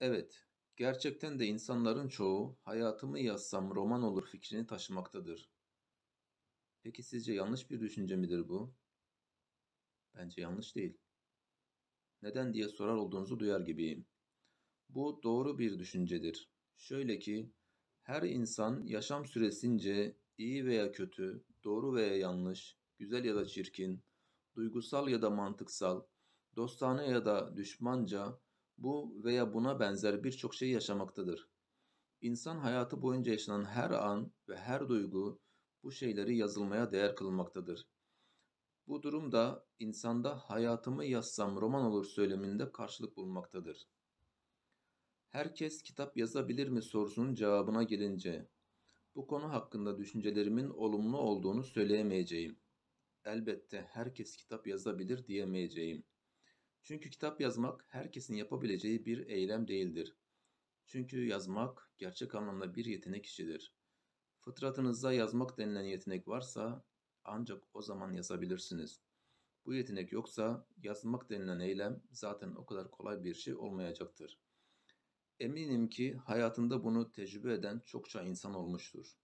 Evet, gerçekten de insanların çoğu hayatımı yazsam roman olur fikrini taşımaktadır. Peki sizce yanlış bir düşünce midir bu? Bence yanlış değil. Neden diye sorar olduğunuzu duyar gibiyim. Bu doğru bir düşüncedir. Şöyle ki, her insan yaşam süresince iyi veya kötü, doğru veya yanlış, güzel ya da çirkin, duygusal ya da mantıksal, dostane ya da düşmanca, bu veya buna benzer birçok şey yaşamaktadır. İnsan hayatı boyunca yaşanan her an ve her duygu bu şeyleri yazılmaya değer kılmaktadır. Bu durumda insanda hayatımı yazsam roman olur söyleminde karşılık bulmaktadır. Herkes kitap yazabilir mi sorusunun cevabına gelince bu konu hakkında düşüncelerimin olumlu olduğunu söyleyemeyeceğim. Elbette herkes kitap yazabilir diyemeyeceğim.'' Çünkü kitap yazmak herkesin yapabileceği bir eylem değildir. Çünkü yazmak gerçek anlamda bir yetenek işidir. Fıtratınızda yazmak denilen yetenek varsa ancak o zaman yazabilirsiniz. Bu yetenek yoksa yazmak denilen eylem zaten o kadar kolay bir şey olmayacaktır. Eminim ki hayatında bunu tecrübe eden çokça insan olmuştur.